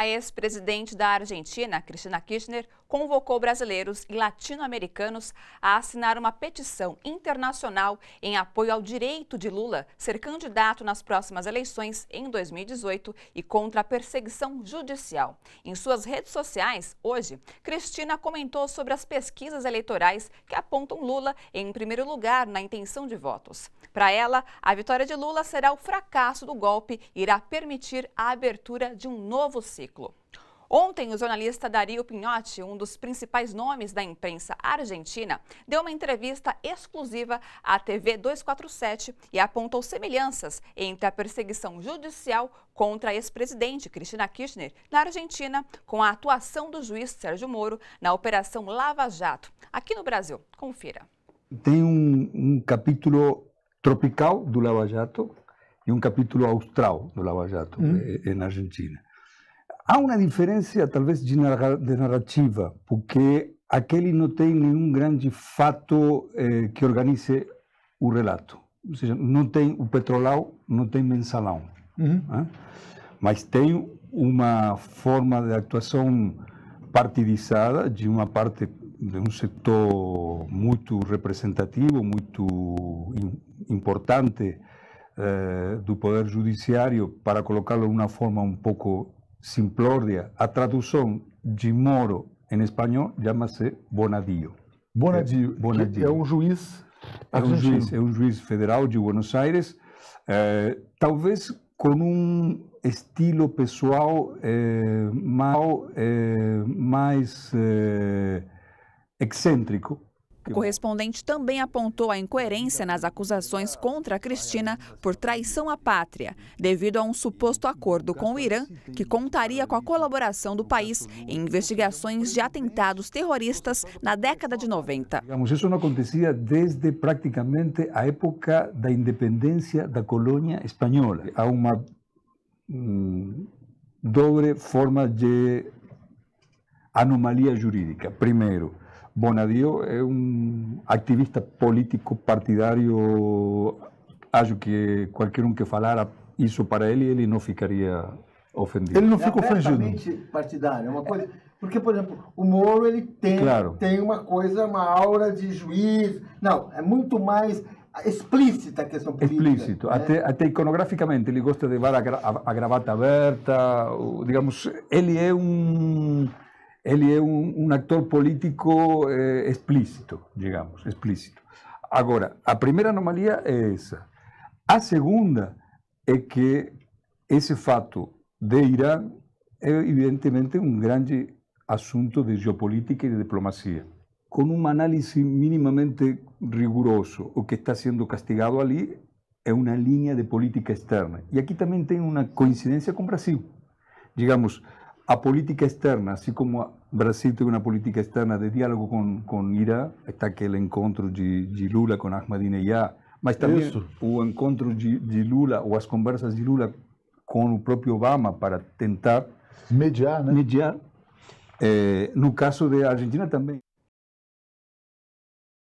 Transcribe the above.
A ex-presidente da Argentina, Cristina Kirchner, convocou brasileiros e latino-americanos a assinar uma petição internacional em apoio ao direito de Lula ser candidato nas próximas eleições em 2018 e contra a perseguição judicial. Em suas redes sociais, hoje, Cristina comentou sobre as pesquisas eleitorais que apontam Lula em primeiro lugar na intenção de votos. Para ela, a vitória de Lula será o fracasso do golpe e irá permitir a abertura de um novo ciclo. Ontem, o jornalista Dario Pignotti, um dos principais nomes da imprensa argentina, deu uma entrevista exclusiva à TV 247 e apontou semelhanças entre a perseguição judicial contra a ex-presidente Cristina Kirchner na Argentina com a atuação do juiz Sérgio Moro na Operação Lava Jato, aqui no Brasil. Confira. Tem um, um capítulo tropical do Lava Jato e um capítulo austral do Lava Jato hum. Eh, eh, na Argentina. Há uma diferença, talvez, de, narrativa, porque aquele não tem nenhum grande fato eh, que organize o relato. Ou seja, não tem o Petrolau, não tem Mensalão. Uhum. Né? Mas tem uma forma de atuação partidizada de uma parte de um setor muito representativo, muito importante eh, do Poder Judiciário, para colocá-lo de uma forma um pouco Simplordia, A tradução de Moro em espanhol chama-se Bonadio. Bonadio, eh, é, Bonadio. é um juiz argentino. É um juiz, é um juiz federal de Buenos Aires, é, talvez com um estilo pessoal é, mal, mais excêntrico, o correspondente também apontou a incoerência nas acusações contra a Cristina por traição à pátria, devido a um suposto acordo com o Irã que contaria com a colaboração do país em investigações de atentados terroristas na década de 90. isso não acontecia desde praticamente a época da independência da colônia espanhola. Há uma hum, dobre forma de anomalia jurídica. Primeiro, Bonadio é um ativista político partidário. Acho que qualquer um que falara isso para ele, ele não ficaria ofendido. Ele não é fica ofendido. partidário, é uma coisa. Porque, por exemplo, o Moro ele tem, claro. tem uma coisa, uma aura de juiz. Não, é muito mais explícita a questão política. Explícito. Né? Até, até iconograficamente, ele gosta de levar a, gra a gravata aberta. Digamos, ele é um Él es un actor político eh, explícito, digamos, explícito. Ahora, la primera anomalía es esa. A segunda es que ese fato de Irán es evidentemente un gran asunto de geopolítica y de diplomacia. Con un análisis mínimamente riguroso, o que está siendo castigado allí es una línea de política externa. Y aquí también tiene una coincidencia con Brasil. Digamos, a política externa, así como Brasil tem una política externa de diálogo con Irán, está aquel encuentro de, Lula con Ahmadinejad, mas también o encontro de, Lula o as conversas de Lula con el propio Obama para tentar mediar, né? mediar. Eh, no caso de Argentina también.